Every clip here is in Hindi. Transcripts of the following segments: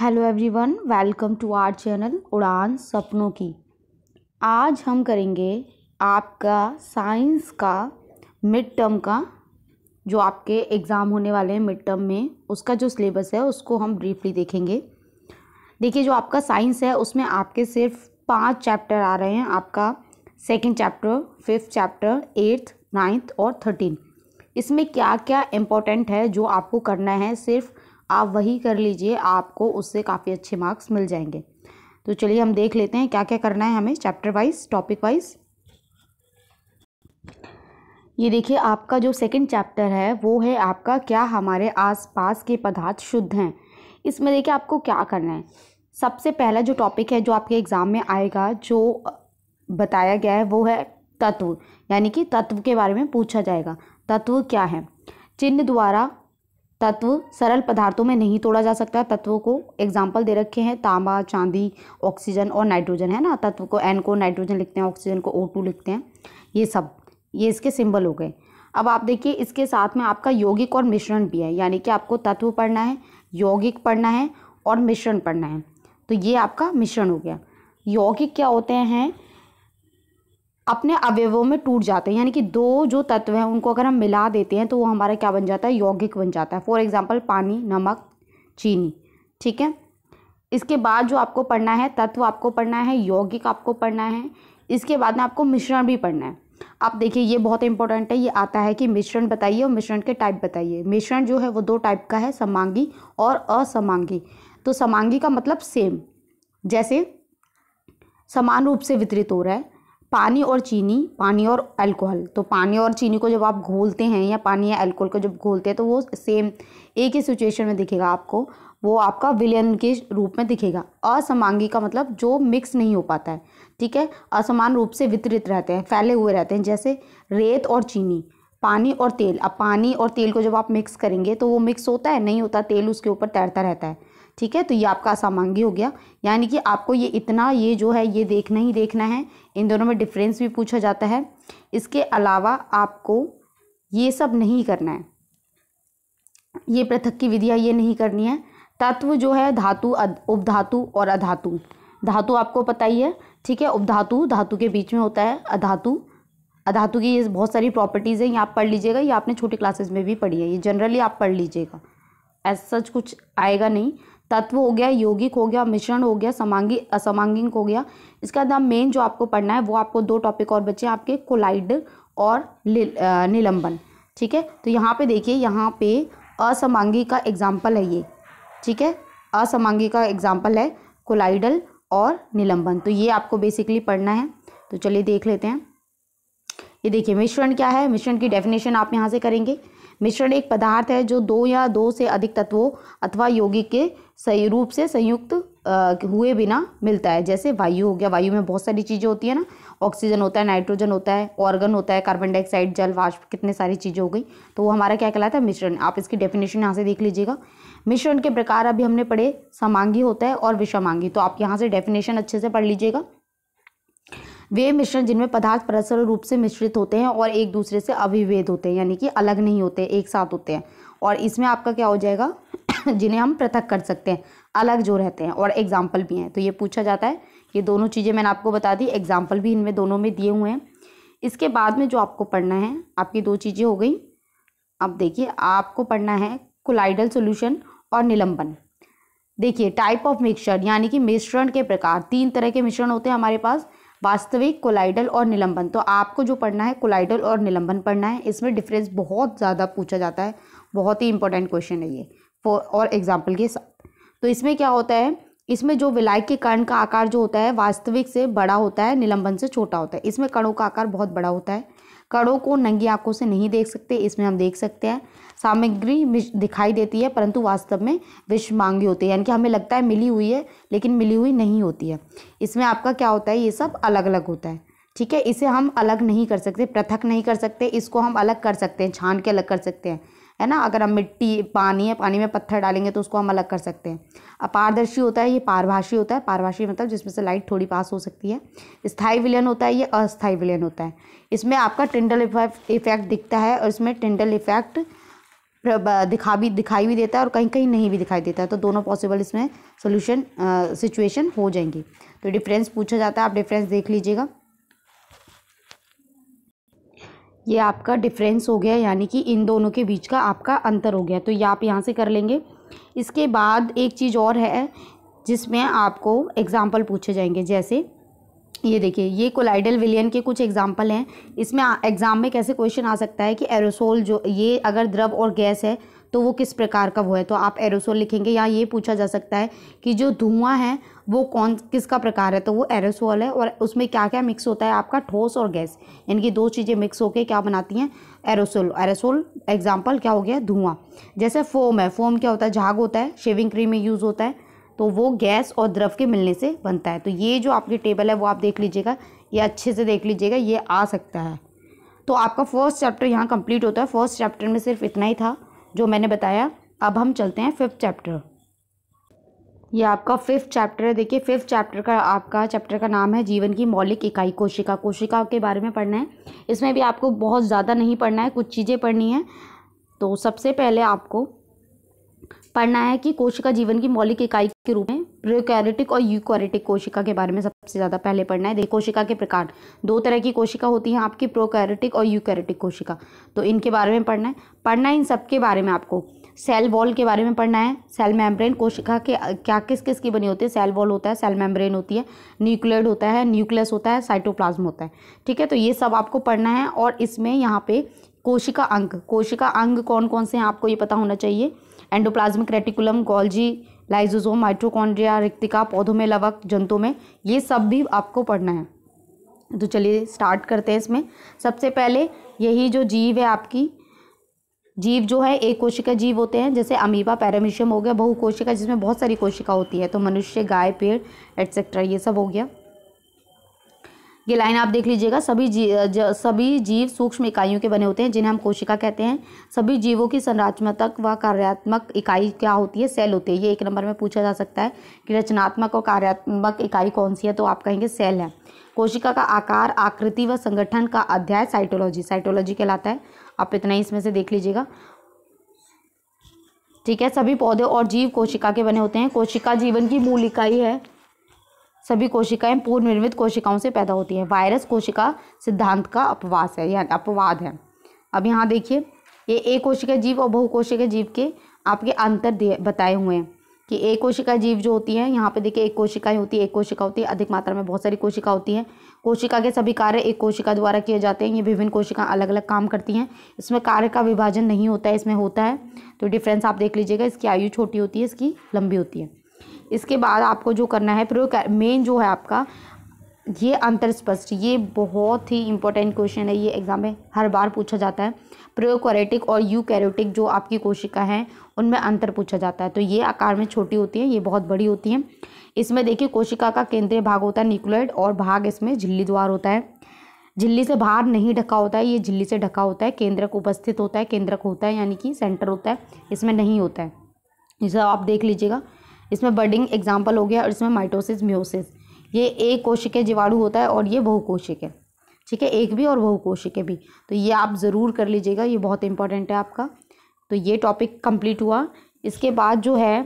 Hello everyone welcome to our channel Udaan सपनों की आज हम करेंगे आपका साइंस का मिड टर्म का जो आपके एग्ज़ाम होने वाले हैं मिड टर्म में उसका जो सिलेबस है उसको हम ब्रीफली देखेंगे देखिए जो आपका साइंस है उसमें आपके सिर्फ पांच चैप्टर आ रहे हैं आपका second chapter fifth chapter eighth ninth और थर्टीन इसमें क्या क्या इम्पोर्टेंट है जो आपको करना है सिर्फ आप वही कर लीजिए आपको उससे काफ़ी अच्छे मार्क्स मिल जाएंगे तो चलिए हम देख लेते हैं क्या क्या करना है हमें चैप्टर वाइज टॉपिक वाइज ये देखिए आपका जो सेकंड चैप्टर है वो है आपका क्या हमारे आसपास के पदार्थ शुद्ध हैं इसमें देखिए आपको क्या करना है सबसे पहला जो टॉपिक है जो आपके एग्ज़ाम में आएगा जो बताया गया है वो है तत्व यानी कि तत्व के बारे में पूछा जाएगा तत्व क्या है चिन्ह द्वारा तत्व सरल पदार्थों में नहीं तोड़ा जा सकता तत्वों को एग्जाम्पल दे रखे हैं तांबा चांदी ऑक्सीजन और नाइट्रोजन है ना तत्व को एन को नाइट्रोजन लिखते हैं ऑक्सीजन को ओ टू लिखते हैं ये सब ये इसके सिंबल हो गए अब आप देखिए इसके साथ में आपका यौगिक और मिश्रण भी है यानी कि आपको तत्व पढ़ना है यौगिक पढ़ना है और मिश्रण पढ़ना है तो ये आपका मिश्रण हो गया यौगिक क्या होते हैं अपने अवयवों में टूट जाते हैं यानी कि दो जो तत्व हैं उनको अगर हम मिला देते हैं तो वो हमारा क्या बन जाता है यौगिक बन जाता है फॉर एग्जाम्पल पानी नमक चीनी ठीक है इसके बाद जो आपको पढ़ना है तत्व आपको पढ़ना है यौगिक आपको पढ़ना है इसके बाद में आपको मिश्रण भी पढ़ना है आप देखिए ये बहुत इंपॉर्टेंट है ये आता है कि मिश्रण बताइए और मिश्रण के टाइप बताइए मिश्रण जो है वो दो टाइप का है समांगी और असमांगी तो समांगी का मतलब सेम जैसे समान रूप से वितरित हो रहा है पानी और चीनी पानी और अल्कोहल तो पानी और चीनी को जब आप घोलते हैं या पानी या अल्कोहल को जब घोलते हैं तो वो सेम एक ही सिचुएशन में दिखेगा आपको वो आपका विलयन के रूप में दिखेगा असमांगी का मतलब जो मिक्स नहीं हो पाता है ठीक है असमान रूप से वितरित रहते हैं फैले हुए रहते हैं जैसे रेत और चीनी पानी और तेल अब पानी और तेल को जब आप मिक्स करेंगे तो वो मिक्स होता है नहीं होता तेल उसके ऊपर तैरता रहता है ठीक है तो ये आपका असामांगी हो गया यानी कि आपको ये इतना ये जो है ये देखना ही देखना है इन दोनों में डिफरेंस भी पूछा जाता है इसके अलावा आपको ये सब नहीं करना है ये पृथक की विधियाँ ये नहीं करनी है तत्व जो है धातु उपधातु और अधातु धातु आपको पता ही है ठीक है उपधातु धातु के बीच में होता है अधातु अधातु की ये बहुत सारी प्रॉपर्टीज़ हैं ये आप पढ़ लीजिएगा ये आपने छोटी क्लासेस में भी पढ़ी है ये जनरली आप पढ़ लीजिएगा ऐसा सच कुछ आएगा नहीं तत्व हो गया यौगिक हो गया मिश्रण हो गया समांगी असमांगिक हो गया इसके बाद मेन जो आपको पढ़ना है वो आपको दो टॉपिक और बचे आपके कोलाइड और निलंबन ठीक है तो यहाँ पे देखिए यहाँ पे असमांगी का एग्जाम्पल है ये ठीक है असमांगी का एग्जाम्पल है कोलाइडल और निलंबन तो ये आपको बेसिकली पढ़ना है तो चलिए देख लेते हैं ये देखिए मिश्रण क्या है मिश्रण की डेफिनेशन आप यहाँ से करेंगे मिश्रण एक पदार्थ है जो दो या दो से अधिक तत्वों अथवा यौगिक के सही रूप से संयुक्त हुए बिना मिलता है जैसे वायु हो गया वायु में बहुत सारी चीज़ें होती है ना ऑक्सीजन होता है नाइट्रोजन होता है ऑर्गन होता है कार्बन डाइऑक्साइड जल वाष्प कितने सारी चीज़ें हो गई तो वो हमारा क्या कहलाता है मिश्रण आप इसकी डेफिनेशन यहाँ से देख लीजिएगा मिश्रण के प्रकार अभी हमने पढ़े समांगी होता है और विषमांगी तो आप यहाँ से डेफिनेशन अच्छे से पढ़ लीजिएगा वे मिश्रण जिनमें पदार्थ परस्पर रूप से मिश्रित होते हैं और एक दूसरे से अविभेद होते हैं यानी कि अलग नहीं होते एक साथ होते हैं और इसमें आपका क्या हो जाएगा जिन्हें हम पृथक कर सकते हैं अलग जो रहते हैं और एग्जाम्पल भी हैं तो ये पूछा जाता है ये दोनों चीज़ें मैंने आपको बता दी एग्जाम्पल भी इनमें दोनों में दिए हुए हैं इसके बाद में जो आपको पढ़ना है आपकी दो चीज़ें हो गई अब देखिए आपको पढ़ना है कोलाइडल सोल्यूशन और निलंबन देखिए टाइप ऑफ मिक्सचर यानी कि मिश्रण के प्रकार तीन तरह के मिश्रण होते हैं हमारे पास वास्तविक कोलाइडल और निलंबन तो आपको जो पढ़ना है कोलाइडल और निलंबन पढ़ना है इसमें डिफरेंस बहुत ज़्यादा पूछा जाता है बहुत ही इंपॉर्टेंट क्वेश्चन है ये फॉर और एग्जाम्पल के साथ तो इसमें क्या होता है इसमें जो विलायक के कर्ण का आकार जो होता है वास्तविक से बड़ा होता है निलंबन से छोटा होता है इसमें कणों का आकार बहुत बड़ा होता है कणों को नंगी आंखों से नहीं देख सकते इसमें हम देख सकते हैं सामग्री दिखाई देती है परंतु वास्तव में विष मांगी होती है यानी कि हमें लगता है मिली हुई है लेकिन मिली हुई नहीं होती है इसमें आपका क्या होता है ये सब अलग अलग होता है ठीक है इसे हम अलग नहीं कर सकते पृथक नहीं कर सकते इसको हम अलग कर सकते हैं छान के अलग कर सकते हैं है ना अगर हम मिट्टी पानी है पानी में पत्थर डालेंगे तो उसको हम अलग कर सकते हैं अपारदर्शी होता है ये पारभाषी होता है पारभाषी मतलब जिसमें से लाइट थोड़ी पास हो सकती है स्थायी विलयन होता है ये अस्थायी विलयन होता है इसमें आपका टिंडल इफेक्ट दिखता है और इसमें टिंडल इफेक्ट दिखा भी दिखाई भी देता है और कहीं कहीं नहीं भी दिखाई देता है तो दोनों पॉसिबल इसमें सोल्यूशन सिचुएशन हो जाएंगी तो डिफरेंस पूछा जाता है आप डिफरेंस देख लीजिएगा ये आपका डिफरेंस हो गया यानी कि इन दोनों के बीच का आपका अंतर हो गया तो ये आप यहाँ से कर लेंगे इसके बाद एक चीज़ और है जिसमें आपको एग्ज़ाम्पल पूछे जाएंगे जैसे ये देखिए ये कोलाइडल विलियन के कुछ एग्जाम्पल हैं इसमें एग्ज़ाम में कैसे क्वेश्चन आ सकता है कि एरोसोल जो ये अगर द्रव और गैस है तो वो किस प्रकार का वो है तो आप एरोसोल लिखेंगे या ये पूछा जा सकता है कि जो धुआं है वो कौन किसका प्रकार है तो वो एरोसोल है और उसमें क्या क्या मिक्स होता है आपका ठोस और गैस इनकी दो चीज़ें मिक्स होकर क्या बनाती हैं एरोसोल एरोसोल एग्जाम्पल क्या हो गया धुआँ जैसे फोम है फोम क्या होता है झाग होता है शेविंग क्रीम में यूज़ होता है तो वो गैस और द्रव के मिलने से बनता है तो ये जो आपकी टेबल है वो आप देख लीजिएगा ये अच्छे से देख लीजिएगा ये आ सकता है तो आपका फर्स्ट चैप्टर यहाँ कंप्लीट होता है फर्स्ट चैप्टर में सिर्फ इतना ही था जो मैंने बताया अब हम चलते हैं फिफ्थ चैप्टर ये आपका फिफ्थ चैप्टर है देखिए फिफ्थ चैप्टर का आपका चैप्टर का नाम है जीवन की मौलिक इकाई कोशिका कोशिका के बारे में पढ़ना है इसमें भी आपको बहुत ज़्यादा नहीं पढ़ना है कुछ चीज़ें पढ़नी है तो सबसे पहले आपको पढ़ना है कि कोशिका जीवन की मौलिक इकाई के रूप में प्रोकैरियोटिक और यूकैरियोटिक कोशिका के बारे में सबसे ज़्यादा पहले पढ़ना है देखो कोशिका के प्रकार दो तरह की कोशिका होती हैं आपकी प्रोकैरियोटिक और यूकैरियोटिक कोशिका तो इनके बारे में पढ़ना है पढ़ना है इन सब के बारे में आपको सेल वॉल के बारे में पढ़ना है सेल मेम्ब्रेन कोशिका के क्या किस किस की बनी होती है सेल वॉल होता है सेल मेम्ब्रेन होती है न्यूक्लियड होता है न्यूक्लियस होता है साइटोप्लाज्म होता है ठीक है तो ये सब आपको पढ़ना है और इसमें यहाँ पे कोशिका अंग कोशिका अंग कौन कौन से हैं आपको ये पता होना चाहिए endoplasmic reticulum Golgi lysosome mitochondria रिक्तिका पौधों में लवक जंतु में ये सब भी आपको पढ़ना है तो चलिए स्टार्ट करते हैं इसमें सबसे पहले यही जो जीव है आपकी जीव जो है एक कोशिका जीव होते हैं जैसे अमीबा पैरामीशियम हो गया बहु कोशिका जिसमें बहुत सारी कोशिका होती है तो मनुष्य गाय पेड़ एट्सेट्रा ये सब हो गया ये लाइन आप देख लीजिएगा सभी जी, ज, सभी जीव सूक्ष्म इकाइयों के बने होते हैं जिन्हें हम कोशिका कहते हैं सभी जीवों की संरचनात्मक व कार्यात्मक इकाई क्या होती है सेल होती है ये एक नंबर में पूछा जा सकता है कि रचनात्मक और कार्यात्मक इकाई कौन सी है तो आप कहेंगे सेल है कोशिका का आकार आकृति व संगठन का अध्याय साइटोलॉजी साइटोलॉजी कहलाता है आप इतना ही इसमें से देख लीजिएगा ठीक है सभी पौधे और जीव कोशिका के बने होते हैं कोशिका जीवन की मूल इकाई है सभी कोशिकाएं पूर्व निर्मित कोशिकाओं से पैदा होती है वायरस कोशिका सिद्धांत का अपवास है यानी अपवाद है अब यहाँ देखिए ये एक कोशिका जीव और बहुकोशिका जीव के आपके अंतर दिए बताए हुए हैं कि एक कोशिका जीव जो होती है यहाँ पे देखिए एक ही होती है एक कोशिका होती है अधिक मात्रा में बहुत सारी कोशिका होती है कोशिका के सभी कार्य एक कोशिका द्वारा किए जाते हैं ये विभिन्न कोशिका अलग अलग काम करती हैं इसमें कार्य का विभाजन नहीं होता है इसमें होता है तो डिफ्रेंस आप देख लीजिएगा इसकी आयु छोटी होती है इसकी लंबी होती है इसके बाद आपको जो करना है प्रयोग मेन जो है आपका ये अंतर स्पष्ट ये बहुत ही इंपॉर्टेंट क्वेश्चन है ये एग्ज़ाम में हर बार पूछा जाता है प्रोकैरियोटिक और यू कैरोटिक जो आपकी कोशिका हैं उनमें अंतर पूछा जाता है तो ये आकार में छोटी होती है ये बहुत बड़ी होती है इसमें देखिए कोशिका का केंद्रीय भाग होता है न्यूक्लोइड और भाग इसमें झिल्ली द्वार होता है झिल्ली से बाहर नहीं ढका होता है ये झिल्ली से ढका होता है केंद्रक उपस्थित होता है केंद्रक होता है यानी कि सेंटर होता है इसमें नहीं होता है इसे आप देख लीजिएगा इसमें बर्डिंग एग्जाम्पल हो गया और इसमें माइटोसिस म्योसिस ये एक कोशिक जीवाणु होता है और ये बहुकोशिक है ठीक है एक भी और बहुकोशिक भी तो ये आप ज़रूर कर लीजिएगा ये बहुत इंपॉर्टेंट है आपका तो ये टॉपिक कंप्लीट हुआ इसके बाद जो है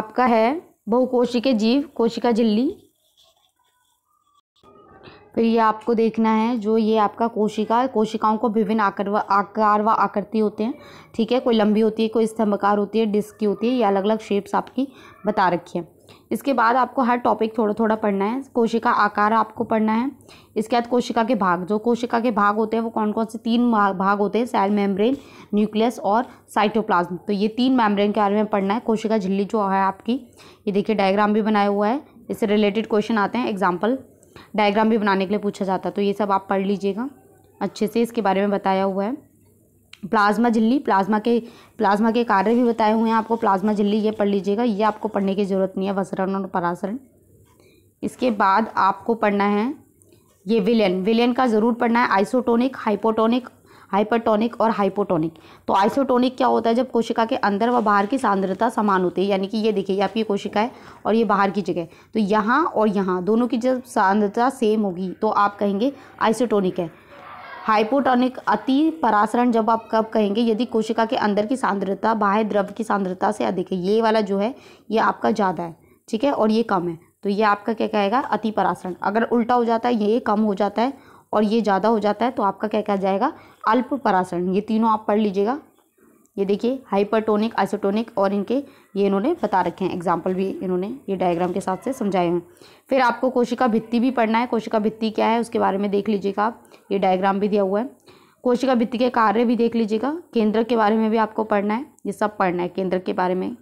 आपका है कोशिक जीव कोशिका झिल्ली फिर ये आपको देखना है जो ये आपका कोशिका कोशिकाओं को विभिन्न आकर व आकार व आकृति होते हैं ठीक है कोई लंबी होती है कोई स्तंभकार होती है डिस्क की होती है ये अलग अलग शेप्स आपकी बता रखी है इसके बाद आपको हर टॉपिक थोड़ा थोड़ा पढ़ना है कोशिका आकार आपको पढ़ना है इसके बाद कोशिका के भाग जो कोशिका के भाग होते हैं वो कौन कौन से तीन भाग होते हैं सेल मेम्ब्रेन न्यूक्लियस और साइटोप्लाज्म तो ये तीन मेम्ब्रेन के बारे में पढ़ना है कोशिका झिल्ली जो है आपकी ये देखिए डायग्राम भी बनाया हुआ है इससे रिलेटेड क्वेश्चन आते हैं एग्जाम्पल डायग्राम भी बनाने के लिए पूछा जाता है तो ये सब आप पढ़ लीजिएगा अच्छे से इसके बारे में बताया हुआ है प्लाज्मा झिल्ली प्लाज्मा के प्लाज्मा के कार्य भी बताए हुए हैं आपको प्लाज्मा झिल्ली ये पढ़ लीजिएगा ये आपको पढ़ने की ज़रूरत नहीं है वसरण और परासरण इसके बाद आपको पढ़ना है ये विलियन विलियन का ज़रूर पढ़ना है आइसोटोनिक हाइपोटोनिक हाइपरटोनिक और हाइपोटोनिक तो आइसोटोनिक क्या होता है जब कोशिका के अंदर व बाहर की सांद्रता समान होती है यानी कि ये देखिए आपकी कोशिका है और ये बाहर की जगह तो यहाँ और यहाँ दोनों की जब सांद्रता सेम होगी तो आप कहेंगे आइसोटोनिक है हाइपोटोनिक अति परासरण जब आप कब कहेंगे यदि कोशिका के अंदर की सांद्रता बाह्य द्रव की सांद्रता से अधिक है ये वाला जो है ये आपका ज़्यादा है ठीक है और ये कम है तो ये आपका क्या कहेगा अति परासरण अगर उल्टा हो जाता है ये कम हो जाता है और ये ज़्यादा हो जाता है तो आपका क्या कहा जाएगा अल्प परासरण ये तीनों आप पढ़ लीजिएगा ये देखिए हाइपरटोनिक आइसोटोनिक और इनके ये इन्होंने बता रखे हैं एग्जाम्पल भी इन्होंने ये डायग्राम के साथ से समझाए हैं फिर आपको कोशिका भित्ति भी पढ़ना है कोशिका भित्ति क्या है उसके बारे में देख लीजिएगा आप ये डायग्राम भी दिया हुआ है कोशिका भित्ति के कार्य भी देख लीजिएगा केंद्र के बारे में भी आपको पढ़ना है ये सब पढ़ना है केंद्र के बारे में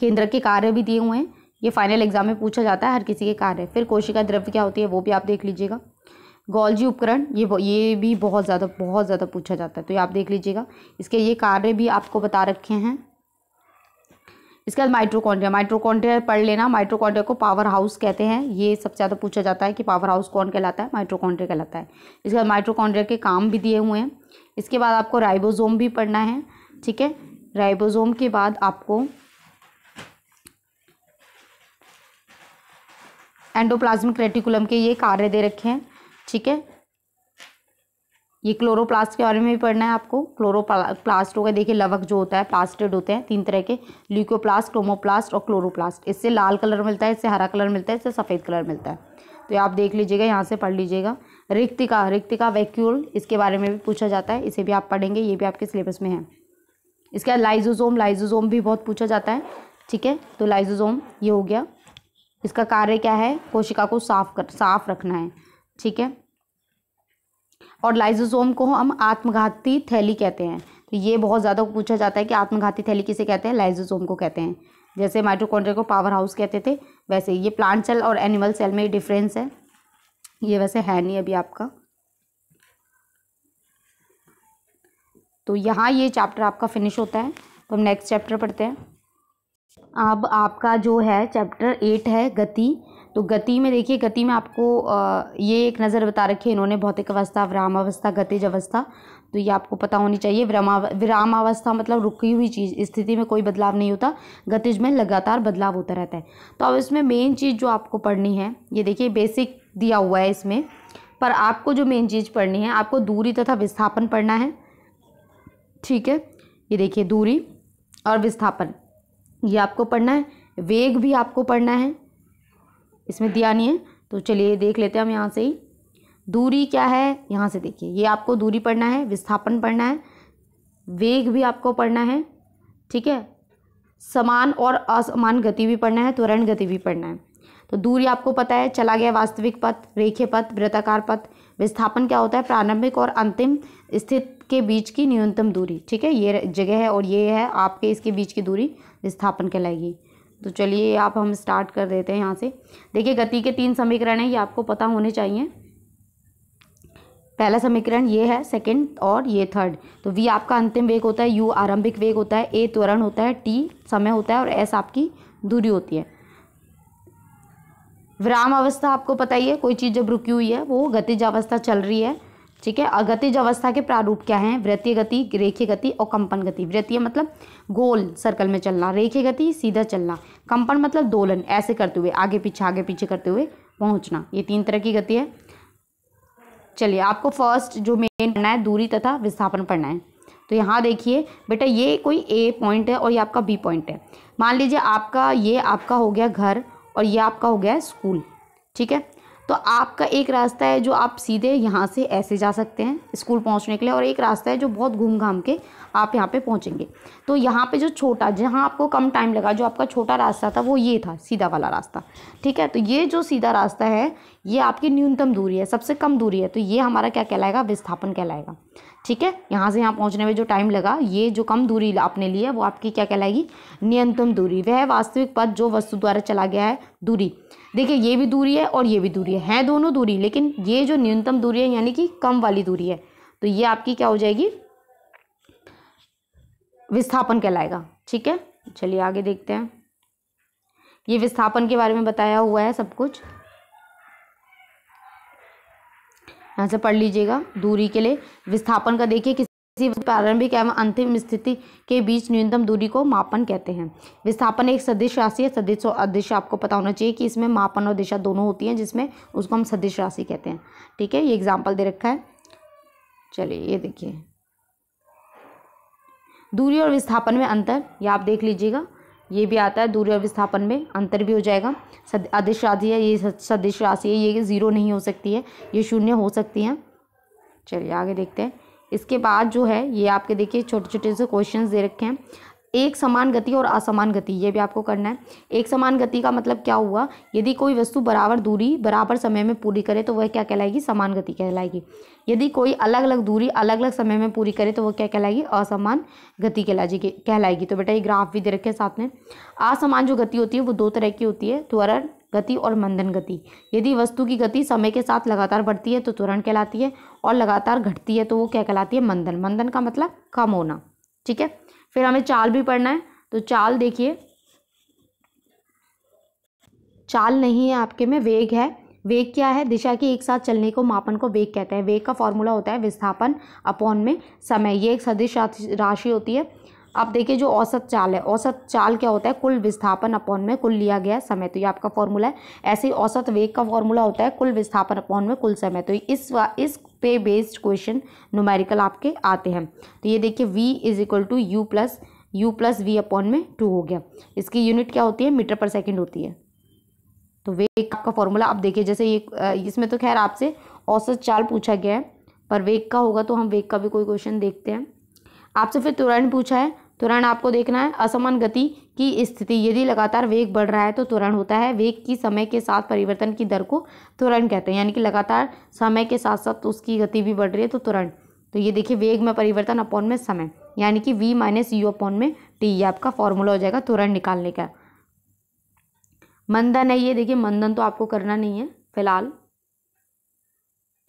केंद्र के कार्य भी दिए हुए हैं ये फाइनल एग्जाम में पूछा जाता है हर किसी के कार्य फिर कोशिका द्रव्य क्या होती है वो भी आप देख लीजिएगा गोल्जी उपकरण ये ये भी बहुत ज़्यादा बहुत ज़्यादा पूछा जाता है तो ये आप देख लीजिएगा इसके ये कार्य भी आपको बता रखे हैं इसके बाद माइट्रोकॉन्ड्रिया माइट्रोकॉन्ड्रिया पढ़ लेना माइट्रोकॉन्ड्रिया को पावर हाउस कहते हैं ये सबसे ज़्यादा पूछा जाता है कि पावर हाउस कौन कहलाता है माइट्रोकॉन्ड्रिया कहलाता है इसके बाद माइट्रोकॉन्ड्रिया के काम भी दिए हुए हैं इसके बाद आपको राइबोजोम भी पढ़ना है ठीक है राइबोजोम के बाद आपको एंडोप्लाज्मिक रेटिकुलम के ये कार्य दे रखे हैं ठीक है ये क्लोरोप्लास्ट के बारे में भी पढ़ना है आपको क्लोरोप्लास्ट होगा देखिए लवक जो होता है प्लास्टेड होते हैं तीन तरह के ल्यूकोप्लास्ट क्रोमोप्लास्ट और क्लोरोप्लास्ट इससे लाल कलर मिलता है इससे हरा कलर मिलता है इससे सफ़ेद कलर मिलता है तो आप देख लीजिएगा यहाँ से पढ़ लीजिएगा रिक्तिका रिक्तिका वैक्यूल इसके बारे में भी पूछा जाता है इसे भी आप पढ़ेंगे ये भी आपके सिलेबस में है इसके बाद लाइजोजोम लाइजोजोम भी बहुत पूछा जाता है ठीक है तो लाइजोजोम ये हो गया इसका कार्य क्या है कोशिका को साफ कर साफ रखना है ठीक है और लाइजोसोम को हम आत्मघाती थैली कहते हैं तो ये बहुत ज़्यादा पूछा जाता है कि आत्मघाती थैली किसे कहते हैं लाइजोसोम को कहते हैं जैसे माइट्रोकॉन्ड्रिया को पावर हाउस कहते थे वैसे ये प्लांट सेल और एनिमल सेल में डिफरेंस है ये वैसे है नहीं अभी आपका तो यहाँ ये चैप्टर आपका फिनिश होता है तो हम नेक्स्ट चैप्टर पढ़ते हैं अब आपका जो है चैप्टर एट है गति तो गति में देखिए गति में आपको ये एक नज़र बता रखी है इन्होंने भौतिक अवस्था विराम अवस्था गतिज अवस्था तो ये आपको पता होनी चाहिए विराम अवस्था मतलब रुकी हुई चीज़ स्थिति में कोई बदलाव नहीं होता गतिज में लगातार बदलाव होता रहता है तो अब इसमें मेन चीज़ जो आपको पढ़नी है ये देखिए बेसिक दिया हुआ है इसमें पर आपको जो मेन चीज़ पढ़नी है आपको दूरी तथा विस्थापन पढ़ना है ठीक है ये देखिए दूरी और विस्थापन ये आपको पढ़ना है वेग भी आपको पढ़ना है इसमें दिया नहीं है तो चलिए देख लेते हैं हम यहाँ से ही दूरी क्या है यहाँ से देखिए ये आपको दूरी पढ़ना है विस्थापन पढ़ना है वेग भी आपको पढ़ना है ठीक है समान और असमान गति भी पढ़ना है त्वरण गति भी पढ़ना है तो दूरी आपको पता है चला गया वास्तविक पथ रेखे पथ वृत्ताकार पथ विस्थापन क्या होता है प्रारंभिक और अंतिम स्थित के बीच की न्यूनतम दूरी ठीक है ये जगह है और ये है आपके इसके बीच की दूरी विस्थापन कहलाएगी तो चलिए आप हम स्टार्ट कर देते हैं यहाँ से देखिए गति के तीन समीकरण हैं ये आपको पता होने चाहिए पहला समीकरण ये है सेकंड और ये थर्ड तो वी आपका अंतिम वेग होता है यू आरंभिक वेग होता है ए त्वरण होता है टी समय होता है और एस आपकी दूरी होती है विराम अवस्था आपको पता ही है कोई चीज़ जब रुकी हुई है वो गतिज अवस्था चल रही है ठीक है अगतिज अवस्था के प्रारूप क्या है वृत्तीय गति रेखीय गति और कंपन गति वृत्तीय मतलब गोल सर्कल में चलना रेखीय गति सीधा चलना कंपन मतलब दोलन ऐसे करते हुए आगे पीछे आगे पीछे करते हुए पहुंचना ये तीन तरह की गति है चलिए आपको फर्स्ट जो मेन पढ़ना है दूरी तथा विस्थापन पढ़ना है तो यहाँ देखिए बेटा ये कोई ए पॉइंट है और ये आपका बी पॉइंट है मान लीजिए आपका ये आपका हो गया घर और ये आपका हो गया स्कूल ठीक है तो आपका एक रास्ता है जो आप सीधे यहाँ से ऐसे जा सकते हैं स्कूल पहुँचने के लिए और एक रास्ता है जो बहुत घूम घाम के आप यहाँ पे पहुँचेंगे तो यहाँ पे जो छोटा जहाँ आपको कम टाइम लगा जो आपका छोटा रास्ता था वो ये था सीधा वाला रास्ता ठीक है तो ये जो सीधा रास्ता है ये आपकी न्यूनतम दूरी है सबसे कम दूरी है तो ये हमारा क्या कहलाएगा विस्थापन कहलाएगा ठीक है यहाँ से यहाँ पहुँचने में जो टाइम लगा ये जो कम दूरी आपने ली है वो आपकी क्या कहलाएगी न्यूनतम दूरी वह वास्तविक पद जो वस्तु द्वारा चला गया है दूरी देखिए ये भी दूरी है और ये भी दूरी है, हैं दोनों दूरी लेकिन ये जो न्यूनतम दूरी है यानी कि कम वाली दूरी है तो ये आपकी क्या हो जाएगी विस्थापन कहलाएगा ठीक है चलिए आगे देखते हैं ये विस्थापन के बारे में बताया हुआ है सब कुछ यहाँ से पढ़ लीजिएगा दूरी के लिए विस्थापन का देखिए किस जीवन प्रारंभिक एवं अंतिम स्थिति के बीच न्यूनतम दूरी को मापन कहते हैं विस्थापन एक सदिश राशि है सदिश और अदिश आपको पता होना चाहिए कि इसमें मापन और दिशा दोनों होती हैं जिसमें उसको हम सदिश राशि कहते हैं ठीक है ये एग्जाम्पल दे रखा है चलिए ये देखिए दूरी और विस्थापन में अंतर ये आप देख लीजिएगा ये भी आता है दूरी और विस्थापन में अंतर भी हो जाएगा सद अदिश राशि है ये सदिश राशि है ये ज़ीरो नहीं हो सकती है ये शून्य हो सकती है चलिए आगे देखते हैं इसके बाद जो है ये आपके देखिए छोटे छोटे से क्वेश्चन दे रखे हैं एक समान गति और असमान गति ये भी आपको करना है एक समान गति का मतलब क्या हुआ यदि कोई वस्तु बराबर दूरी बराबर समय में पूरी करे तो वह क्या कहलाएगी समान गति कहलाएगी यदि कोई अलग अलग दूरी अलग अलग समय में पूरी करे तो वह क्या कहलाएगी असमान गति कहलाएगी कहलाएगी तो बेटा ये ग्राफ भी दे रखे हैं साथ में असमान जो गति होती है वो दो तरह की होती है त्वरण गति और मंदन गति यदि वस्तु की गति समय के साथ लगातार बढ़ती है तो त्वरण कहलाती है और लगातार घटती है तो वो क्या कहलाती है मंदन मंदन का मतलब कम होना ठीक है फिर हमें चाल भी पढ़ना है तो चाल देखिए चाल नहीं है आपके में वेग है वेग क्या है दिशा के एक साथ चलने को मापन को वेग कहते हैं वेग का फॉर्मूला होता है विस्थापन अपॉन में समय ये एक सदिश राशि होती है अब देखिए जो औसत चाल है औसत चाल क्या होता है कुल विस्थापन अपॉन में कुल लिया गया समय तो ये आपका फॉर्मूला है ऐसे ही औसत वेग का फॉर्मूला होता है कुल विस्थापन अपॉन में कुल समय तो इस इस पे बेस्ड क्वेश्चन नुमेरिकल आपके आते हैं तो ये देखिए v is equal to u plus u plus v upon में टू हो गया इसकी यूनिट क्या होती है मीटर पर सेकेंड होती है तो वेग का फॉर्मूला आप देखिए जैसे ये इसमें तो खैर आपसे औसत चाल पूछा गया है पर वेग का होगा तो हम वेग का भी कोई क्वेश्चन देखते हैं आपसे फिर त्वरण पूछा है त्वरण आपको देखना है असमान गति की स्थिति यदि लगातार वेग बढ़ रहा है तो त्वरण होता है वेग की समय के साथ परिवर्तन की दर को त्वरण कहते हैं यानी कि लगातार समय के साथ साथ उसकी गति भी बढ़ रही है तो त्वरण तो ये देखिए वेग में परिवर्तन अपॉन में समय यानी कि v माइनस यू अपॉन में टी ये आपका फॉर्मूला हो जाएगा त्वरण निकालने का मंदन है ये देखिए मंदन तो आपको करना नहीं है फिलहाल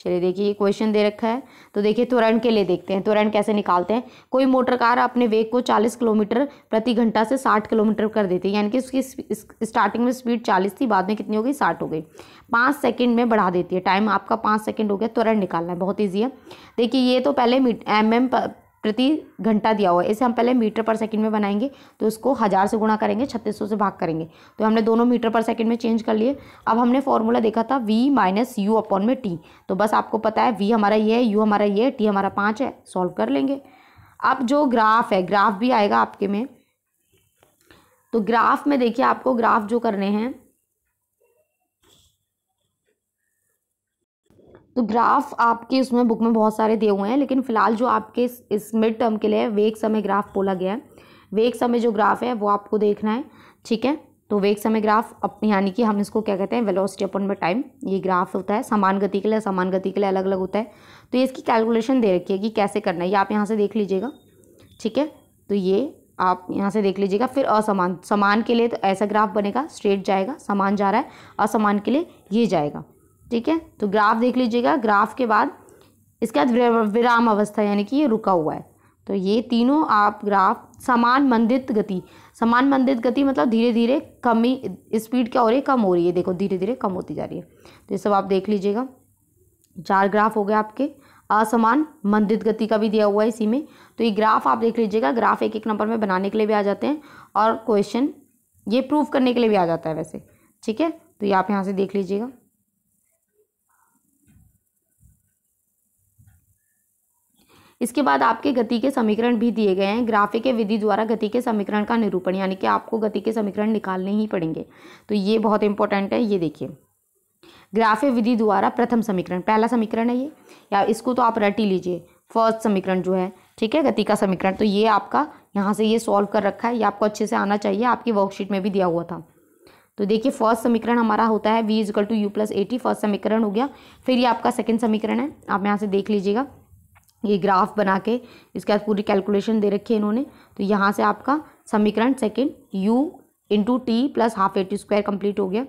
चलिए देखिए ये क्वेश्चन दे रखा है तो देखिए त्वरण के लिए देखते हैं त्वरण कैसे निकालते हैं कोई मोटर कार अपने वेग को 40 किलोमीटर प्रति घंटा से 60 किलोमीटर कर देती है यानी कि उसकी स्टार्टिंग में स्पीड 40 थी बाद में कितनी हो गई 60 हो गई पाँच सेकंड में बढ़ा देती है टाइम आपका पाँच सेकंड हो गया त्वरण निकालना है बहुत ईजी है देखिए ये तो पहले एम एम प्रति घंटा दिया हुआ है इसे हम पहले मीटर पर सेकंड में बनाएंगे तो इसको हज़ार से गुणा करेंगे छत्तीस सौ से भाग करेंगे तो हमने दोनों मीटर पर सेकंड में चेंज कर लिए अब हमने फॉर्मूला देखा था वी माइनस यू अपॉन में टी तो बस आपको पता है वी हमारा ये है यू हमारा ये है टी हमारा पाँच है सॉल्व कर लेंगे अब जो ग्राफ है ग्राफ भी आएगा आपके में तो ग्राफ में देखिए आपको ग्राफ जो करने हैं तो ग्राफ आपके इसमें बुक में बहुत सारे दिए हुए हैं लेकिन फ़िलहाल जो आपके इस, मिड टर्म के लिए वेग समय ग्राफ बोला गया है वेग समय जो ग्राफ है वो आपको देखना है ठीक है तो वेग समय ग्राफ अपने यानी कि हम इसको क्या कहते हैं वेलोसिटी अपन में टाइम ये ग्राफ होता है समान गति के लिए समान गति के लिए अलग अलग होता है तो ये इसकी कैलकुलेशन दे रखी है कि कैसे करना है ये आप यहाँ से देख लीजिएगा ठीक है तो ये आप यहाँ से देख लीजिएगा फिर असमान समान के लिए तो ऐसा ग्राफ बनेगा स्ट्रेट जाएगा समान जा रहा है असमान के लिए ये जाएगा ठीक है तो ग्राफ देख लीजिएगा ग्राफ के बाद इसके बाद विराम अवस्था यानी कि ये रुका हुआ है तो ये तीनों आप ग्राफ समान मंदित गति समान मंदित गति मतलब धीरे धीरे कमी स्पीड क्या हो रही है कम हो रही है देखो धीरे धीरे कम होती जा रही है तो ये सब आप देख लीजिएगा चार ग्राफ हो गए आपके असमान मंदित गति का भी दिया हुआ है इसी में तो ये ग्राफ आप देख लीजिएगा ग्राफ एक एक नंबर में बनाने के लिए भी आ जाते हैं और क्वेश्चन ये प्रूव करने के लिए भी आ जाता है वैसे ठीक है तो ये आप यहाँ से देख लीजिएगा इसके बाद आपके गति के समीकरण भी दिए गए हैं ग्राफिक के विधि द्वारा गति के समीकरण का निरूपण यानी कि आपको गति के समीकरण निकालने ही पड़ेंगे तो ये बहुत इंपॉर्टेंट है ये देखिए ग्राफे विधि द्वारा प्रथम समीकरण पहला समीकरण है ये या इसको तो आप रटी लीजिए फर्स्ट समीकरण जो है ठीक है गति का समीकरण तो ये आपका यहाँ से ये सॉल्व कर रखा है ये आपको अच्छे से आना चाहिए आपकी वर्कशीट में भी दिया हुआ था तो देखिए फर्स्ट समीकरण हमारा होता है v is equal to u plus a t first समीकरण हो गया फिर ये आपका सेकेंड समीकरण है आप यहाँ से देख लीजिएगा ये ग्राफ बना के इसके बाद पूरी कैलकुलेशन दे रखी है इन्होंने तो यहाँ से आपका समीकरण second u into t plus half a t square complete हो गया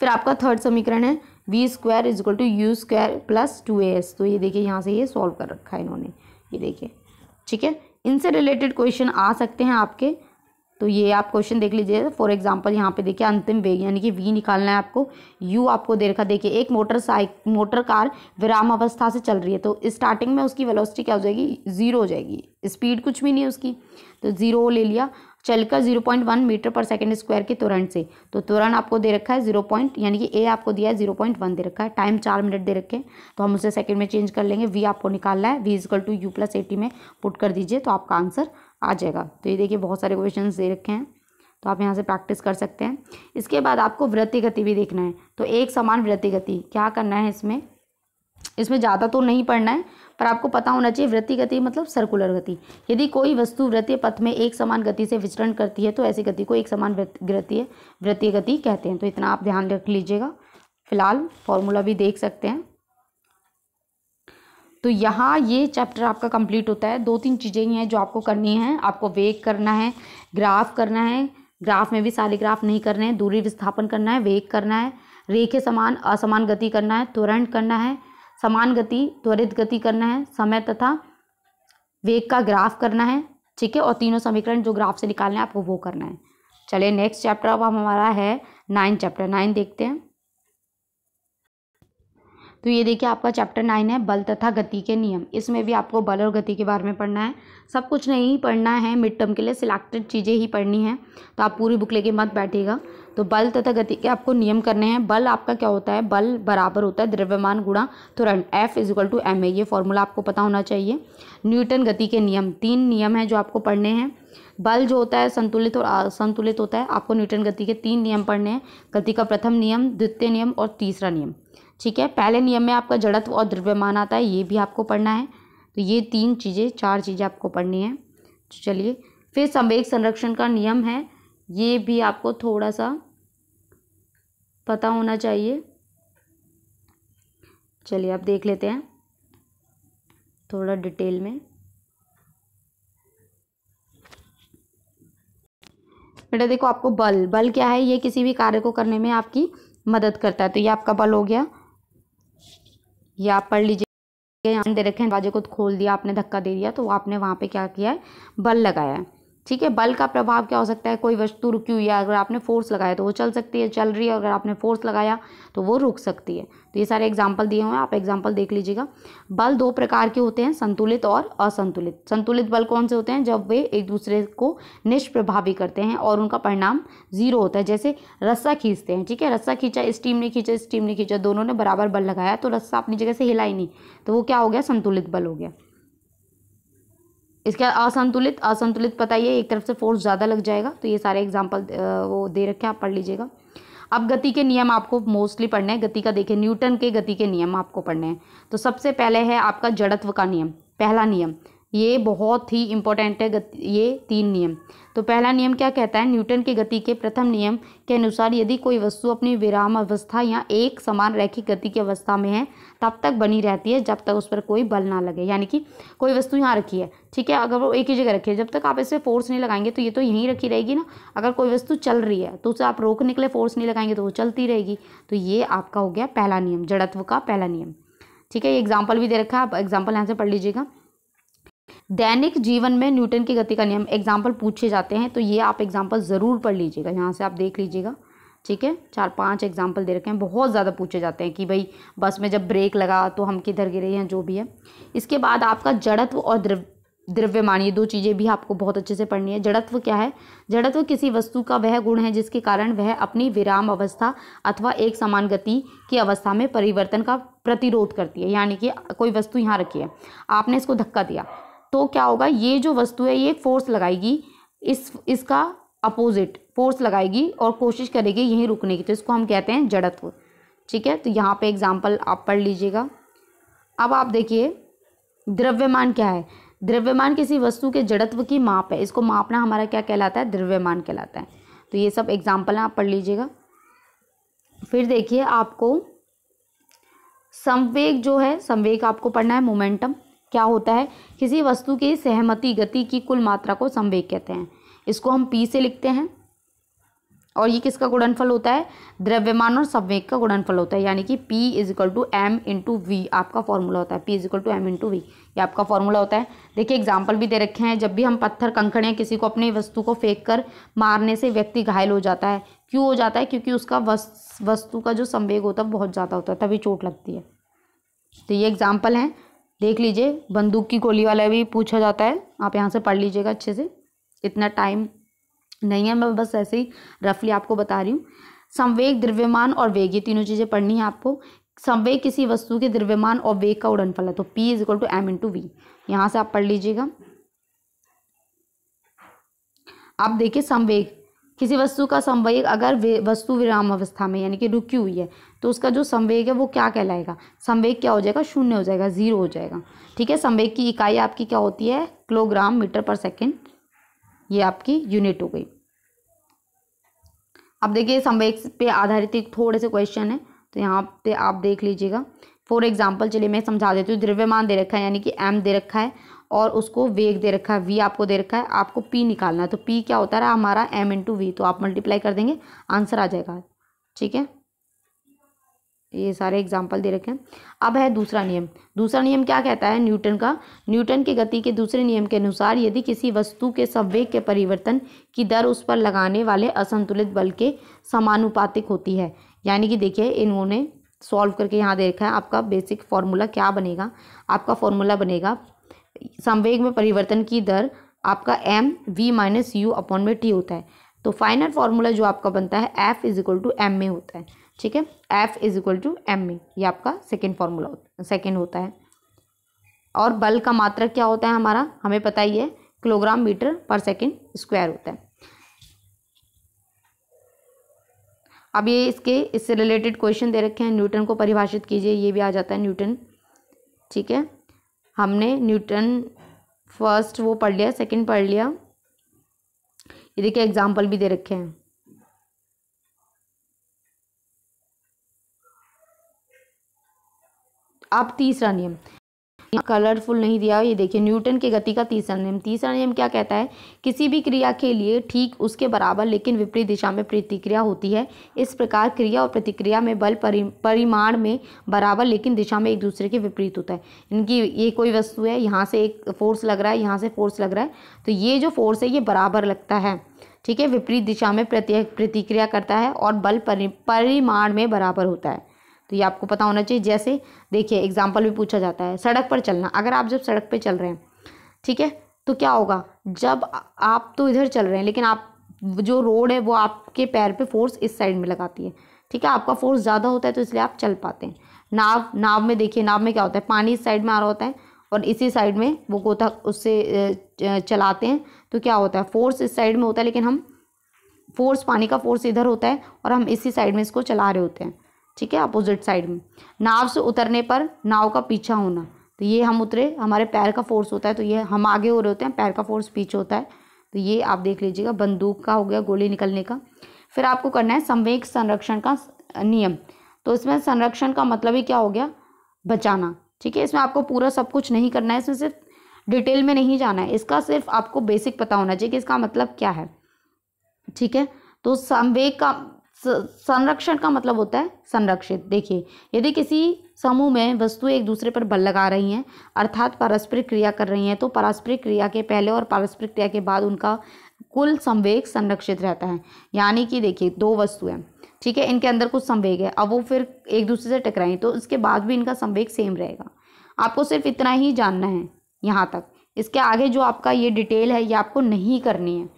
फिर आपका थर्ड समीकरण है v square is equal to u square plus two a s तो ये देखिए यहाँ से ये सॉल्व कर रखा है इन्होंने ये देखिए ठीक है इनसे रिलेटेड क्वेश्चन आ सकते हैं आपके तो ये आप क्वेश्चन देख लीजिए फॉर एग्जांपल यहाँ पे देखिए अंतिम वेग यानी कि वी निकालना है आपको यू आपको दे रखा देखिए एक मोटर साइक मोटर कार विराम अवस्था से चल रही है तो स्टार्टिंग में उसकी वेलोसिटी क्या हो जाएगी ज़ीरो हो जाएगी स्पीड कुछ भी नहीं है उसकी तो ज़ीरो ले लिया चलकर zero point one metre per second square के तुरंत से तो तुरंत आपको दे रखा है जीरो पॉइंट यानी कि ए आपको दिया है जीरो पॉइंट वन दे रखा है टाइम चार मिनट दे रखे हैं तो हम उसे सेकेंड में चेंज कर लेंगे वी आपको निकालना है v is equal to u plus a t में पुट कर दीजिए तो आपका आंसर आ जाएगा तो ये देखिए बहुत सारे क्वेश्चन दे रखे हैं तो आप यहाँ से प्रैक्टिस कर सकते हैं इसके बाद आपको वृत्ति गति भी देखना है तो एक समान वृत्ति गति क्या करना है इसमें इसमें ज़्यादा तो नहीं पढ़ना है पर आपको पता होना चाहिए वृत्ति गति मतलब सर्कुलर गति यदि कोई वस्तु वृत्तीय पथ में एक समान गति से विचरण करती है तो ऐसी गति को एक समान वृत्तीय वृत्तीय गति कहते हैं तो इतना आप ध्यान रख लीजिएगा फिलहाल फॉर्मूला भी देख सकते हैं तो यहाँ ये चैप्टर आपका कंप्लीट होता है दो तीन चीज़ें ही हैं जो आपको करनी है आपको वेग करना है ग्राफ करना है ग्राफ में भी सारे ग्राफ नहीं करने हैं दूरी विस्थापन करना है वेग करना है रेखे समान असमान गति करना है त्वरण करना है समान गति त्वरित गति करना है समय तथा वेग का ग्राफ करना है ठीक है और तीनों समीकरण जो ग्राफ से निकालना है आपको वो करना है चलिए नेक्स्ट चैप्टर अब हमारा है नाइन चैप्टर नाइन देखते हैं तो ये देखिए आपका चैप्टर नाइन है बल तथा गति के नियम इसमें भी आपको बल और गति के बारे में पढ़ना है सब कुछ नहीं पढ़ना है मिड टर्म के लिए सिलेक्टेड चीज़ें ही पढ़नी है तो आप पूरी बुक लेके मत बैठेगा तो बल तथा गति के आपको नियम करने हैं बल आपका क्या होता है बल बराबर होता है द्रव्यमान गुणा तुरंत f is equal to m a ये फॉर्मूला आपको पता होना चाहिए न्यूटन गति के नियम तीन नियम हैं जो आपको पढ़ने हैं बल जो होता है संतुलित और असंतुलित होता है आपको न्यूटन गति के तीन नियम पढ़ने हैं गति का प्रथम नियम द्वितीय नियम और तीसरा नियम ठीक है पहले नियम में आपका जड़त्व और द्रव्यमान आता है ये भी आपको पढ़ना है तो ये तीन चीज़ें चार चीज़ें आपको पढ़नी है तो चलिए फिर संवेग संरक्षण का नियम है ये भी आपको थोड़ा सा पता होना चाहिए चलिए आप देख लेते हैं थोड़ा डिटेल में बेटा देखो आपको बल बल क्या है ये किसी भी कार्य को करने में आपकी मदद करता है तो ये आपका बल हो गया ये आप पढ़ लीजिए यहाँ दे रखे हैं दरवाजे को खोल दिया आपने धक्का दे दिया तो आपने वहाँ पे क्या किया है बल लगाया है ठीक है बल का प्रभाव क्या हो सकता है कोई वस्तु रुकी हुई है अगर आपने फोर्स लगाया तो वो चल सकती है चल रही है अगर आपने फोर्स लगाया तो वो रुक सकती है तो ये सारे एग्जाम्पल दिए हुए हैं आप एग्जाम्पल देख लीजिएगा बल दो प्रकार के होते हैं संतुलित और असंतुलित संतुलित बल कौन से होते हैं जब वे एक दूसरे को निष्प्रभावी करते हैं और उनका परिणाम जीरो होता है जैसे रस्सा खींचते हैं ठीक है रस्सा खींचा इस टीम ने खींचा इस टीम ने खींचा दोनों ने बराबर बल लगाया तो रस्सा अपनी जगह से हिला ही नहीं तो वो क्या हो गया संतुलित बल हो गया इसके असंतुलित असंतुलित पता ही है एक तरफ से फोर्स ज़्यादा लग जाएगा तो ये सारे एग्जाम्पल वो दे रखे हैं आप पढ़ लीजिएगा अब गति के नियम आपको मोस्टली पढ़ने हैं गति का देखें न्यूटन के गति के नियम आपको पढ़ने हैं तो सबसे पहले है आपका जड़त्व का नियम पहला नियम ये बहुत ही इम्पोर्टेंट है गति ये तीन नियम तो पहला नियम क्या कहता है न्यूटन के गति के प्रथम नियम के अनुसार यदि कोई वस्तु अपनी विराम अवस्था या एक समान रैखिक गति की अवस्था में है तब तक बनी रहती है जब तक उस पर कोई बल ना लगे यानी कि कोई वस्तु यहाँ रखी है ठीक है अगर वो एक ही जगह रखी है जब तक आप इसे फोर्स नहीं लगाएंगे तो ये तो यहीं रखी रहेगी ना अगर कोई वस्तु चल रही है तो उसे आप रोकने के लिए फोर्स नहीं लगाएंगे तो वो चलती रहेगी तो ये आपका हो गया पहला नियम जड़त्व का पहला नियम ठीक है ये एग्जाम्पल भी दे रखा है आप एग्जाम्पल यहाँ से पढ़ लीजिएगा दैनिक जीवन में न्यूटन की गति का नियम एग्जाम्पल पूछे जाते हैं तो ये आप एग्जाम्पल ज़रूर पढ़ लीजिएगा यहाँ से आप देख लीजिएगा ठीक है चार पांच एग्जाम्पल दे रखे हैं बहुत ज़्यादा पूछे जाते हैं कि भाई बस में जब ब्रेक लगा तो हम किधर गिरे हैं जो भी है इसके बाद आपका जड़त्व और द्रव द्रव्यमान ये दो चीज़ें भी आपको बहुत अच्छे से पढ़नी है जड़त्व क्या है जड़त्व किसी वस्तु का वह गुण है जिसके कारण वह अपनी विराम अवस्था अथवा एक समान गति की अवस्था में परिवर्तन का प्रतिरोध करती है यानी कि कोई वस्तु यहाँ रखी है आपने इसको धक्का दिया तो क्या होगा ये जो वस्तु है ये फोर्स लगाएगी इस इसका अपोजिट फोर्स लगाएगी और कोशिश करेगी यहीं रुकने की तो इसको हम कहते हैं जड़त्व ठीक है तो यहाँ पे एग्जाम्पल आप पढ़ लीजिएगा अब आप देखिए द्रव्यमान क्या है द्रव्यमान किसी वस्तु के जड़त्व की माप है इसको मापना हमारा क्या कहलाता है द्रव्यमान कहलाता है तो ये सब एग्जाम्पल आप पढ़ लीजिएगा फिर देखिए आपको संवेग जो है संवेग आपको पढ़ना है मोमेंटम क्या होता है किसी वस्तु की सहमति गति की कुल मात्रा को संवेग कहते हैं इसको हम पी से लिखते हैं और ये किसका गुणनफल होता है द्रव्यमान और संवेग का गुणनफल होता है यानी कि p is equal to m into v आपका फॉर्मूला होता है p is equal to m into v ये आपका फॉर्मूला होता है देखिए एग्जाम्पल भी दे रखे हैं जब भी हम पत्थर कंकड़ किसी को अपने वस्तु को फेंक कर मारने से व्यक्ति घायल हो जाता है क्यों हो जाता है क्योंकि उसका वस्तु का जो संवेग होता है बहुत ज़्यादा होता है तभी चोट लगती है तो ये एग्जाम्पल हैं देख लीजिए बंदूक की गोली वाला भी पूछा जाता है आप यहाँ से पढ़ लीजिएगा अच्छे से इतना टाइम नहीं है मैं बस ऐसे ही रफली आपको बता रही हूँ संवेग द्रव्यमान और वेग ये तीनों चीज़ें पढ़नी है आपको संवेग किसी वस्तु के द्रव्यमान और वेग का उड़नफल है तो p is equal to m into v यहाँ से आप पढ़ लीजिएगा आप देखिए संवेग किसी वस्तु का संवेग अगर वस्तु विराम अवस्था में यानी कि रुकी हुई है तो उसका जो संवेग है वो क्या कहलाएगा संवेग क्या हो जाएगा शून्य हो जाएगा ज़ीरो हो जाएगा ठीक है संवेग की इकाई आपकी क्या होती है किलोग्राम मीटर पर सेकेंड ये आपकी यूनिट हो गई अब देखिए संवेग पे आधारित एक थोड़े से क्वेश्चन है तो यहाँ पे आप देख लीजिएगा फॉर एग्जाम्पल चलिए मैं समझा देती हूँ द्रव्यमान दे रखा है यानी कि एम दे रखा है और उसको वेग दे रखा है वी आपको दे रखा है आपको पी निकालना है तो पी क्या होता है हमारा एम इन टू वी तो आप मल्टीप्लाई कर देंगे आंसर आ जाएगा ठीक है ये सारे एग्जाम्पल दे रखे हैं अब है दूसरा नियम दूसरा नियम क्या कहता है न्यूटन का न्यूटन के गति के दूसरे नियम के अनुसार यदि किसी वस्तु के संवेग के परिवर्तन की दर उस पर लगाने वाले असंतुलित बल के समानुपातिक होती है यानी कि देखिए इन्होंने सॉल्व करके यहाँ दे रखा है आपका बेसिक फार्मूला क्या बनेगा आपका फार्मूला बनेगा संवेग में परिवर्तन की दर आपका m v minus u upon में टी होता है तो फाइनल फार्मूला जो आपका बनता है f is equal to m a होता है ठीक है f is equal to m a ये आपका सेकेंड फार्मूला सेकेंड होता है और बल का मात्रक क्या होता है हमारा हमें पता ही है kilogram metre per second square होता है अब ये इसके इससे रिलेटेड क्वेश्चन दे रखे हैं न्यूटन को परिभाषित कीजिए ये भी आ जाता है न्यूटन ठीक है हमने न्यूटन फर्स्ट वो पढ़ लिया सेकंड पढ़ लिया ये देखिए एग्जाम्पल भी दे रखे हैं अब तीसरा नियम यहाँ कलरफुल नहीं दिया ये देखिए न्यूटन के गति का तीसरा नियम तीसरा नियम क्या कहता है किसी भी क्रिया के लिए ठीक उसके बराबर लेकिन विपरीत दिशा में प्रतिक्रिया होती है इस प्रकार क्रिया और प्रतिक्रिया में बल परि, परिमाण में बराबर लेकिन दिशा में एक दूसरे के विपरीत होता है इनकी ये कोई वस्तु है यहाँ से एक फोर्स लग रहा है यहाँ से फोर्स लग रहा है तो ये जो फोर्स है ये बराबर लगता है ठीक है विपरीत दिशा में प्रतिक्रिया करता है और बल परिमाण में बराबर होता है तो ये आपको पता होना चाहिए जैसे देखिए एग्जाम्पल भी पूछा जाता है सड़क पर चलना अगर आप जब सड़क पर चल रहे हैं ठीक है तो क्या होगा जब आप तो इधर चल रहे हैं लेकिन आप जो रोड है वो आपके पैर पे फोर्स इस साइड में लगाती है ठीक है आपका फोर्स ज़्यादा होता है तो इसलिए आप चल पाते हैं नाव नाव में देखिए नाव में क्या होता है पानी इस साइड में आ रहा होता है और इसी साइड में वो गोता उससे चलाते हैं तो क्या होता है फोर्स इस साइड में होता है लेकिन हम फोर्स पानी का फोर्स इधर होता है और हम इसी साइड में इसको चला रहे होते हैं ठीक है अपोजिट साइड में नाव से उतरने पर नाव का पीछा होना तो ये हम उतरे हमारे पैर का फोर्स होता है तो ये हम आगे हो रहे होते हैं पैर का फोर्स पीछे होता है तो ये आप देख लीजिएगा बंदूक का हो गया गोली निकलने का फिर आपको करना है संवेक संरक्षण का नियम तो इसमें संरक्षण का मतलब ही क्या हो गया बचाना ठीक है इसमें आपको पूरा सब कुछ नहीं करना है इसमें सिर्फ डिटेल में नहीं जाना है इसका सिर्फ आपको बेसिक पता होना चाहिए कि इसका मतलब क्या है ठीक है तो संवेक का संरक्षण का मतलब होता है संरक्षित देखिए यदि किसी समूह में वस्तुएं एक दूसरे पर बल लगा रही हैं अर्थात पारस्परिक क्रिया कर रही हैं तो पारस्परिक क्रिया के पहले और पारस्परिक क्रिया के बाद उनका कुल संवेग संरक्षित रहता है यानी कि देखिए दो वस्तुएं ठीक है इनके अंदर कुछ संवेग है अब वो फिर एक दूसरे से टकराएं तो उसके बाद भी इनका संवेग सेम रहेगा आपको सिर्फ इतना ही जानना है यहाँ तक इसके आगे जो आपका ये डिटेल है ये आपको नहीं करनी है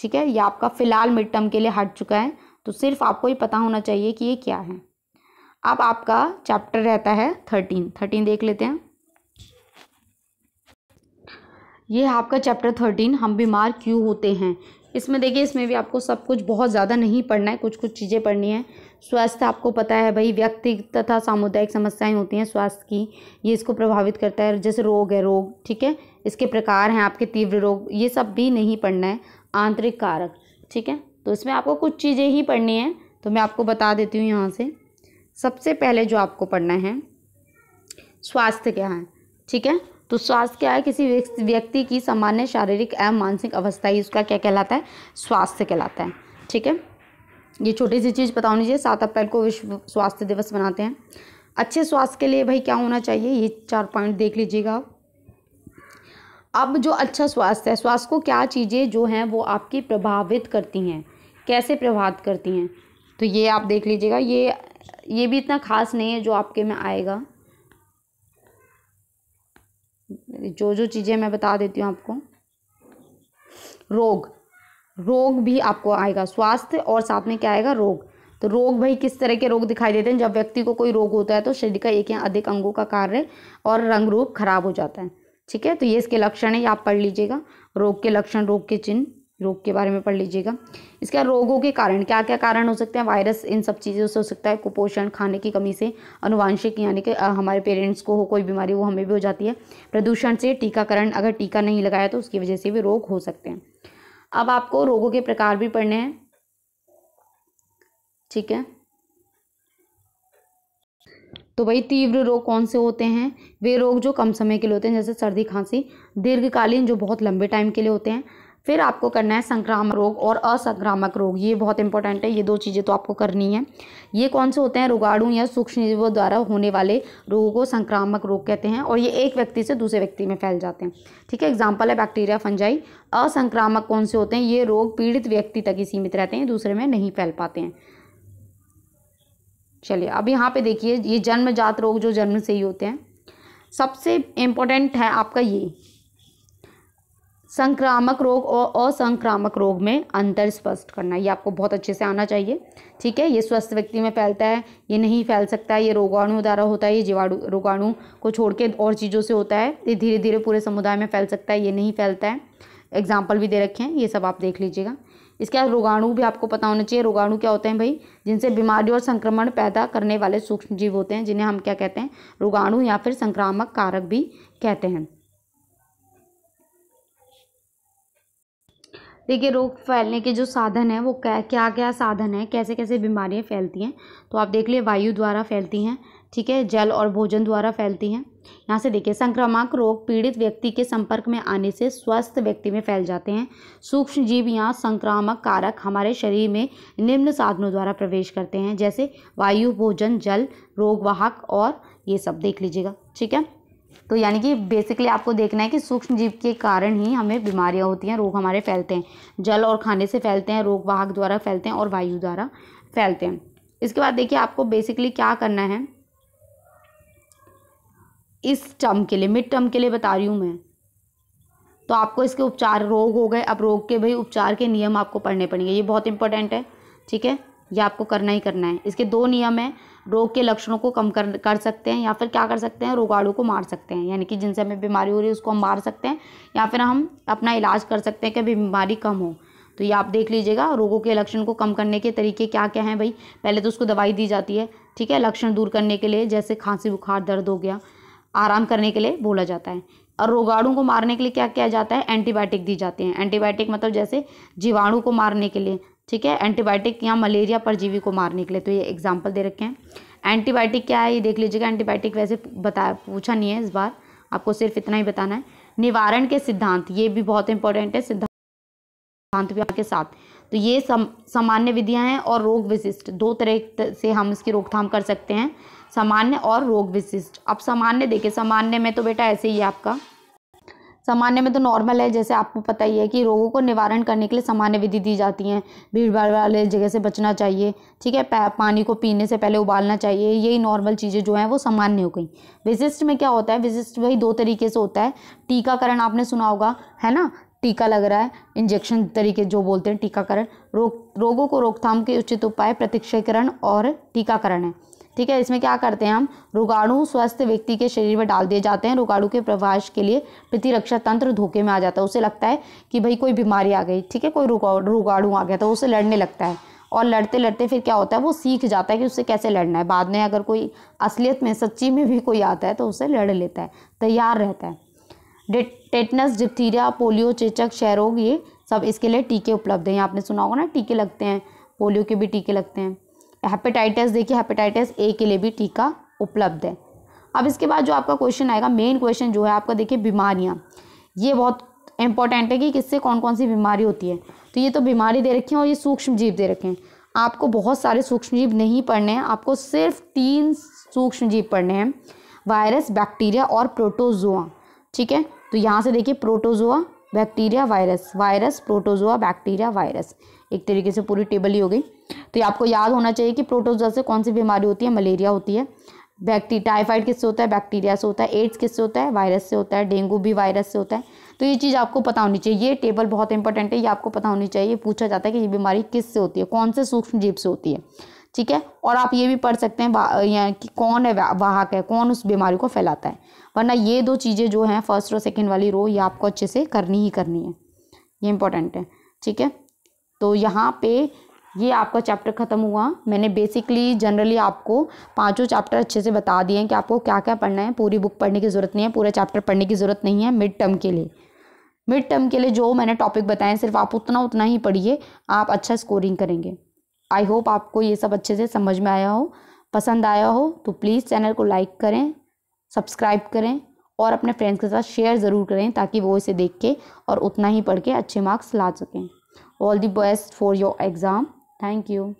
ठीक है ये आपका फ़िलहाल मिड टर्म के लिए हट चुका है तो सिर्फ आपको ही पता होना चाहिए कि ये क्या है अब आपका चैप्टर रहता है थर्टीन थर्टीन देख लेते हैं ये है आपका चैप्टर थर्टीन हम बीमार क्यों होते हैं इसमें देखिए इसमें भी आपको सब कुछ बहुत ज़्यादा नहीं पढ़ना है कुछ कुछ चीज़ें पढ़नी है स्वास्थ्य आपको पता है भाई व्यक्ति तथा सामुदायिक समस्याएं होती हैं स्वास्थ्य की ये इसको प्रभावित करता है जैसे रोग है रोग ठीक है इसके प्रकार हैं आपके तीव्र रोग ये सब भी नहीं पढ़ना है आंतरिक कारक ठीक है तो इसमें आपको कुछ चीज़ें ही पढ़नी है तो मैं आपको बता देती हूँ यहाँ से सबसे पहले जो आपको पढ़ना है स्वास्थ्य क्या है ठीक है तो स्वास्थ्य क्या है किसी व्यक्ति की सामान्य शारीरिक एवं मानसिक अवस्था ही उसका क्या कहलाता है स्वास्थ्य कहलाता है ठीक है ये छोटी सी चीज़ बता लीजिए सात अप्रैल को विश्व स्वास्थ्य दिवस मनाते हैं अच्छे स्वास्थ्य के लिए भाई क्या होना चाहिए ये चार पॉइंट देख लीजिएगा आप अब जो अच्छा स्वास्थ्य है स्वास्थ्य को क्या चीज़ें जो हैं वो आपकी प्रभावित करती हैं कैसे प्रभावित करती हैं तो ये आप देख लीजिएगा ये ये भी इतना खास नहीं है जो आपके में आएगा जो जो चीज़ें मैं बता देती हूँ आपको रोग रोग भी आपको आएगा स्वास्थ्य और साथ में क्या आएगा रोग तो रोग भाई किस तरह के रोग दिखाई देते हैं जब व्यक्ति को कोई रोग होता है तो शरीर का एक या अधिक अंगों का कार्य और रंग रूप खराब हो जाता है ठीक है तो ये इसके लक्षण है आप पढ़ लीजिएगा रोग के लक्षण रोग के चिन्ह रोग के बारे में पढ़ लीजिएगा इसके रोगों के कारण क्या क्या कारण हो सकते हैं वायरस इन सब चीज़ों से हो सकता है कुपोषण खाने की कमी से अनुवांशिक यानी कि हमारे पेरेंट्स को हो कोई बीमारी वो हमें भी हो जाती है प्रदूषण से टीकाकरण अगर टीका नहीं लगाया तो उसकी वजह से भी रोग हो सकते हैं अब आपको रोगों के प्रकार भी पढ़ने हैं ठीक है तो भाई तीव्र रोग कौन से होते हैं वे रोग जो कम समय के लिए होते हैं जैसे सर्दी खांसी दीर्घकालीन जो बहुत लंबे टाइम के लिए होते हैं फिर आपको करना है संक्रामक रोग और असंक्रामक रोग ये बहुत इंपॉर्टेंट है ये दो चीज़ें तो आपको करनी है ये कौन से होते हैं रोगाणु या सूक्ष्म जीवों द्वारा होने वाले रोगों को संक्रामक रोग कहते हैं और ये एक व्यक्ति से दूसरे व्यक्ति में फैल जाते हैं ठीक है एग्जाम्पल है बैक्टीरिया फंजाई असंक्रामक कौन से होते हैं ये रोग पीड़ित व्यक्ति तक ही सीमित रहते हैं दूसरे में नहीं फैल पाते हैं चलिए अब यहाँ पे देखिए ये जन्मजात रोग जो जन्म से ही होते हैं सबसे इम्पोर्टेंट है आपका ये संक्रामक रोग और असंक्रामक रोग में अंतर स्पष्ट करना ये आपको बहुत अच्छे से आना चाहिए ठीक है ये स्वस्थ व्यक्ति में फैलता है ये नहीं फैल सकता है ये रोगाणु द्वारा होता है ये जीवाणु रोगाणु को छोड़ के और चीज़ों से होता है ये धीरे धीरे पूरे समुदाय में फैल सकता है ये नहीं फैलता है एग्जाम्पल भी दे रखे हैं ये सब आप देख लीजिएगा इसके बाद रोगाणु भी आपको पता होना चाहिए रोगाणु क्या होते हैं भाई जिनसे बीमारी और संक्रमण पैदा करने वाले सूक्ष्म जीव होते हैं जिन्हें हम क्या कहते हैं रोगाणु या फिर संक्रामक कारक भी कहते हैं देखिए रोग फैलने के जो साधन है वो क्या क्या क्या साधन है कैसे कैसे बीमारियाँ फैलती हैं तो आप देख लिए वायु द्वारा फैलती हैं ठीक है जल और भोजन द्वारा फैलती हैं यहाँ से देखिए संक्रामक रोग पीड़ित व्यक्ति के संपर्क में आने से स्वस्थ व्यक्ति में फैल जाते हैं सूक्ष्म जीव या संक्रामक कारक हमारे शरीर में निम्न साधनों द्वारा प्रवेश करते हैं जैसे वायु भोजन जल रोगवाहक और ये सब देख लीजिएगा ठीक है तो यानी कि बेसिकली आपको देखना है कि सूक्ष्म जीव के कारण ही हमें बीमारियाँ होती हैं रोग हमारे फैलते हैं जल और खाने से फैलते हैं रोगवाहक द्वारा फैलते हैं और वायु द्वारा फैलते हैं इसके बाद देखिए आपको बेसिकली क्या करना है इस टर्म के लिए मिड टर्म के लिए बता रही हूँ मैं तो आपको इसके उपचार रोग हो गए अब रोग के भाई उपचार के नियम आपको पढ़ने पड़ेंगे ये बहुत इंपॉर्टेंट है ठीक है ये आपको करना ही करना है इसके दो नियम हैं रोग के लक्षणों को कम कर कर सकते हैं या फिर क्या कर सकते हैं रोगाणु को मार सकते हैं यानी कि जिनसे हमें बीमारी हो रही है उसको हम मार सकते हैं या फिर हम अपना इलाज कर सकते हैं कि बीमारी कम हो तो ये आप देख लीजिएगा रोगों के लक्षण को कम करने के तरीके क्या क्या हैं भाई पहले तो उसको दवाई दी जाती है ठीक है लक्षण दूर करने के लिए जैसे खांसी बुखार दर्द हो गया आराम करने के लिए बोला जाता है और रोगाणु को मारने के लिए क्या किया जाता है एंटीबायोटिक दी जाती है एंटीबायोटिक मतलब जैसे जीवाणु को मारने के लिए ठीक है एंटीबायोटिक या मलेरिया परजीवी को मारने के लिए तो ये एग्जाम्पल दे रखे हैं एंटीबायोटिक क्या है ये देख लीजिएगा एंटीबायोटिक वैसे बताया पूछा नहीं है इस बार आपको सिर्फ इतना ही बताना है निवारण के सिद्धांत ये भी बहुत इंपॉर्टेंट है सिद्धांत भी के साथ तो ये सम, सामान्य विधियां हैं और रोग विशिष्ट दो तरह से हम इसकी रोकथाम कर सकते हैं सामान्य और रोग विशिष्ट अब सामान्य देखिए सामान्य में तो बेटा ऐसे ही है आपका सामान्य में तो नॉर्मल है जैसे आपको पता ही है कि रोगों को निवारण करने के लिए सामान्य विधि दी जाती हैं भीड़ भाड़ वाले जगह से बचना चाहिए ठीक है पानी को पीने से पहले उबालना चाहिए यही नॉर्मल चीज़ें जो हैं वो सामान्य हो गई विशिष्ट में क्या होता है विशिष्ट वही दो तरीके से होता है टीकाकरण आपने सुना होगा है ना टीका लग रहा है इंजेक्शन तरीके जो बोलते हैं टीकाकरण रोग रोगों को रोकथाम के उचित उपाय प्रतीक्षाकरण और टीकाकरण है ठीक है इसमें क्या करते हैं हम रोगाणु स्वस्थ व्यक्ति के शरीर में डाल दिए जाते हैं रोगाणु के प्रवास के लिए प्रतिरक्षा तंत्र धोखे में आ जाता है उसे लगता है कि भाई कोई बीमारी आ गई ठीक है कोई रोगाणु आ गया तो उसे लड़ने लगता है और लड़ते लड़ते फिर क्या होता है वो सीख जाता है कि उससे कैसे लड़ना है बाद में अगर कोई असलियत में सच्ची में भी कोई आता है तो उसे लड़ लेता है तैयार रहता है टेटनस डिप्थीरिया पोलियो चेचक क्षयरोग ये सब इसके लिए टीके उपलब्ध हैं आपने सुना होगा ना टीके लगते हैं पोलियो के भी टीके लगते हैं हेपेटाइटिस देखिए हेपेटाइटिस ए के लिए भी टीका उपलब्ध है अब इसके बाद जो आपका क्वेश्चन आएगा मेन क्वेश्चन जो है आपका देखिए बीमारियाँ ये बहुत इंपॉर्टेंट है कि किससे कौन कौन सी बीमारी होती है तो ये तो बीमारी दे रखी है और ये सूक्ष्म जीव दे रखे हैं आपको बहुत सारे सूक्ष्म जीव नहीं पढ़ने हैं आपको सिर्फ तीन सूक्ष्म जीव पढ़ने हैं वायरस बैक्टीरिया और प्रोटोजोआ ठीक है तो यहाँ से देखिए protozoa bacteria virus virus protozoa bacteria virus एक तरीके से पूरी टेबल ही हो गई तो आपको याद होना चाहिए कि प्रोटोजोआ से कौन सी बीमारी होती है मलेरिया होती है बैक्टी टाइफाइड किससे होता है बैक्टीरिया से होता है एड्स किससे होता है वायरस से होता है डेंगू भी वायरस से होता है तो ये चीज़ आपको पता होनी चाहिए ये टेबल बहुत इंपॉर्टेंट है ये आपको पता होनी चाहिए पूछा जाता है कि ये बीमारी किससे होती है कौन से सूक्ष्म जीव से होती है ठीक है और आप ये भी पढ़ सकते हैं या कि कौन है वाहक है कौन उस बीमारी को फैलाता है वरना ये दो चीज़ें जो हैं फर्स्ट और सेकेंड वाली रो ये आपको अच्छे से करनी ही करनी है ये इंपॉर्टेंट है ठीक है तो यहाँ पे ये आपका चैप्टर ख़त्म हुआ मैंने बेसिकली जनरली आपको पांचों चैप्टर अच्छे से बता दिए हैं कि आपको क्या क्या पढ़ना है पूरी बुक पढ़ने की ज़रूरत नहीं है पूरा चैप्टर पढ़ने की ज़रूरत नहीं है मिड टर्म के लिए मिड टर्म के लिए जो मैंने टॉपिक बताए सिर्फ आप उतना उतना ही पढ़िए आप अच्छा स्कोरिंग करेंगे आई होप आपको ये सब अच्छे से समझ में आया हो पसंद आया हो तो प्लीज़ चैनल को लाइक करें सब्सक्राइब करें और अपने फ्रेंड्स के साथ शेयर ज़रूर करें ताकि वो इसे देख के और उतना ही पढ़ के अच्छे मार्क्स ला सकें all the best for your exam Thank you.